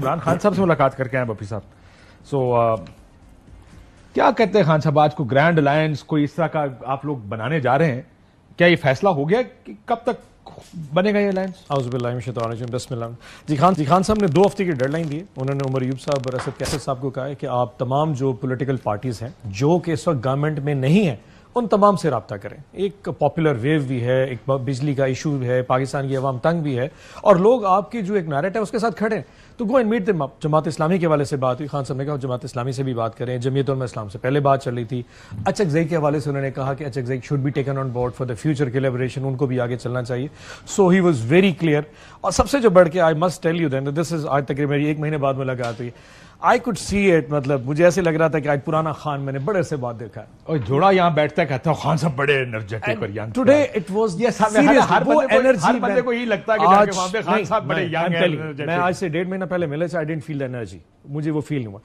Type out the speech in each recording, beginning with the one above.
इमरान खान साहब से मुलाकात करके आए बफी साहब सो uh, क्या कहते हैं खान साहब आज को ग्रैंड अलायंस कोई इस तरह का आप लोग बनाने जा रहे हैं क्या ये फैसला हो गया कि कब तक बनेगा ये अलायंस हाउसबिल्लाशतम बसमिल्लाम जी खान जी खान साहब ने दो हफ्ते की डेडलाइन दी उन्होंने उमर यूब साहब और असद कैसर साहब को कहा है कि आप तमाम जो पोलिटिकल पार्टीज़ हैं जो कि इस वक्त गवर्नमेंट में नहीं है उन तमाम से रबता करें एक पॉपुलर वेव भी है एक बिजली का इशू है पाकिस्तान की अवाम तंग भी है और लोग आपके जो एक नारेट है उसके साथ खड़े तो गो एंड मीट दम जमात इस्लामी के हवाले से बात हुई खान साहब ने कहा जमात इस्लामी से भी बात करें जमीयत इस्लाम से पहले बात चल रही थी अचक जई के हवाले से उन्होंने कहा कि Achakzai should be taken on board for the future collaboration उनको भी आगे चलना चाहिए so he was very clear और सबसे जो बढ़ के I must tell you then this is आज तक मेरी एक महीने बाद मुलाकात हुई आई कुड सी इट मतलब मुझे ऐसे लग रहा था कि आज पुराना खान मैंने बड़े से बात देखा है और जोड़ा यहाँ बैठता है कहता है खान साहब बड़े एनर्जेटिक और young today it was yes हर वो एनर्जी हर बंदे को यही लगता है कि जाके वहां पे खान साहब बड़े यंग मैं आज से डेढ़ महीना पहले मिले आई डिडंट फील एनर्जी मुझे वो फील हुआ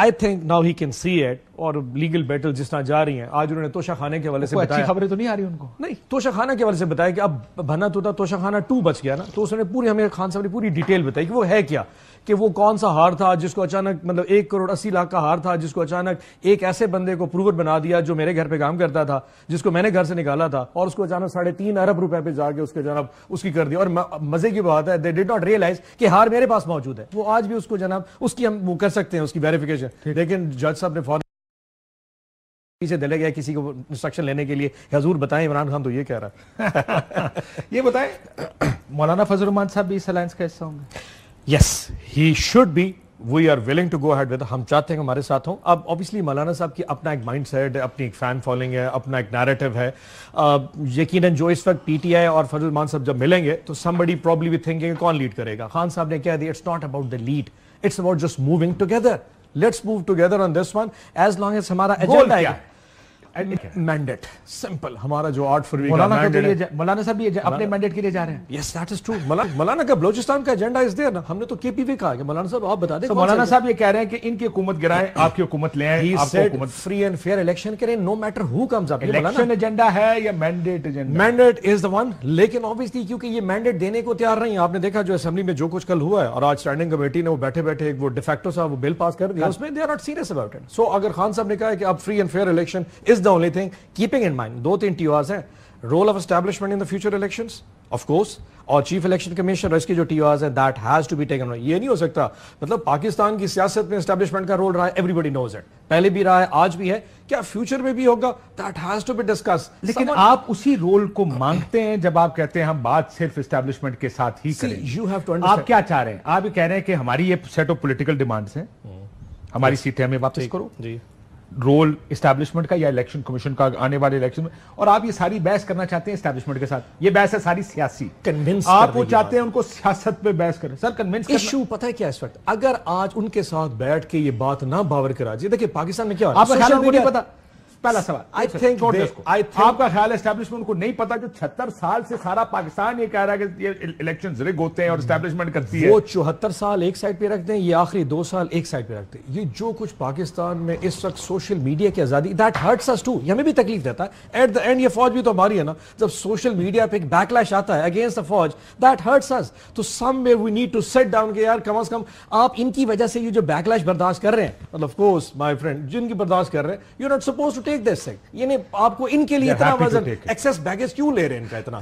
I think now he can see at और लीगल बैटल जिस तरह जा रही है आज उन्होंने तोशा खाना के वाले से बताया अच्छी खबरें तो नहीं आ रही उनको नहीं तोशा खाना के वाले से बताया कि अब भना तोता तोशा खाना टू बच गया ना तो उसने पूरी हमें खान साहब ने पूरी डिटेल बताई कि वो है क्या कि वो कौन सा हार था जिसको अचानक मतलब एक करोड़ अस्सी लाख का हार था जिसको अचानक एक ऐसे बंदे को प्रूवर बना दिया जो मेरे घर पे काम करता था जिसको मैंने घर से निकाला था और उसको अचानक साढ़े तीन अरब रुपए पे जाके उसके जनाब उसकी कर दी और मजे की बात है दे डिड नॉट रियलाइज कि हार मेरे पास मौजूद है वो आज भी उसको जनाब उसकी हम कर सकते हैं उसकी वेरिफिकेशन लेकिन जज साहब ने फौरन से दले गया किसी को इंस्ट्रक्शन लेने के लिए हजूर बताएं इमरान खान तो ये कह रहा है ये बताएं मौलाना फजल साहब भी इस अलायंस का हिस्सा होंगे yes he should be we are willing to go ahead with हम चाहते हैं हमारे साथ हों अब ऑब्वियसली मौलाना साहब की अपना एक माइंड सेट है अपनी एक फ़ैन फॉलोइंग है अपना एक नैरेटिव है यकीन जो इस वक्त पी टी आई और फजल मान साहब जब मिलेंगे तो समबडी प्रॉब्ली भी थिंकिंग कौन लीड करेगा खान साहब ने कह दिया it's not about the lead it's about just moving together let's move together on this one as long as हमारा एजेंडा है मैंडेट सिंपल हमारा जो आर्ट फॉर मौलाना साहब अपने मैंडेट के लिए जा रहे हैं यस दैट इज ट्रू मौलाना का का एजेंडा इज देयर हमने तो केपीवी कहा कि मौलाना साहब आप बता दें मौलाना साहब ये कह रहे हैं कि इनकी हुकूमत गिराएं आपकी हुकूमत ले आए फ्री एंड फेयर इलेक्शन करें no matter who comes up election agenda है या mandate agenda mandate is the one लेकिन ऑब्वियसली क्योंकि ये मैंडेट देने को तैयार नहीं आपने देखा जो असेंबली में जो कुछ कल हुआ है और आज स्टैंडिंग कमेटी ने वो बैठे बैठे वो डिफेक्टो साहब बिल पास कर दिया हाँ। उसमें they are not serious about it so अगर खान साहब ने कहा कि अब free and fair election is the only thing keeping in mind दो तीन टी हैं role of establishment in the future election of course, और चीफ इलेक्शन कमीशन और इसकी जो टी हैं that has to be taken ये नहीं हो सकता मतलब पाकिस्तान की सियासत में एस्टेब्लिशमेंट का रोल रहा है एवरीबडी नोज इट पहले भी रहा है आज भी है क्या फ्यूचर में भी होगा that has to be discuss लेकिन Someone... आप उसी रोल को मांगते हैं जब आप कहते हैं हम बात सिर्फ एस्टेब्लिशमेंट के साथ ही See, करें यू हैव टू आप क्या चाह रहे हैं आप ये कह रहे हैं कि हमारी ये सेट ऑफ पोलिटिकल डिमांड्स हैं hmm. हमारी सीटें हमें वापस करो जी रोल इस्टेब्लिशमेंट का या इलेक्शन कमीशन का आने वाले इलेक्शन में और आप ये सारी बहस करना चाहते हैं इस्टेब्लिशमेंट के साथ ये बहस है सारी सियासी कन्विंस आप वो चाहते हैं उनको सियासत पे बहस करें सर कन्विंस इशू पता है क्या इस वक्त अगर आज उनके साथ बैठ के ये बात ना बावर करा जी देखिए पाकिस्तान में क्या आपको पता पहला सवाल आई थिंक आई थिंक आपका ख्याल एस्टेब्लिशमेंट को नहीं पता जो छहत्तर साल से सारा पाकिस्तान ये कह रहा है कि ये इलेक्शन रिग होते हैं और एस्टेब्लिशमेंट करती है वो चौहत्तर साल एक साइड पे रखते हैं ये आखिरी दो साल एक साइड पे रखते हैं ये जो कुछ पाकिस्तान में इस वक्त सोशल मीडिया की आजादी दैट हर्ट्स अस टू हमें भी तकलीफ देता है एट द एंड ये फौज भी तो हमारी है ना जब सोशल मीडिया पर एक बैकलैश आता है अगेंस्ट द फौज दैट हर्ट्स अस तो some way we need to set down के यार कम अज कम आप इनकी वजह से ये जो बैकलैश बर्दाश्त कर रहे हैं मतलब कोर्स माय फ्रेंड जिनकी बर्दाश्त कर रहे हैं you not suppose to take take this thing यानी आपको इनके लिए इतना वजन एक्सेस बैगेज क्यों ले रहे हैं इनका इतना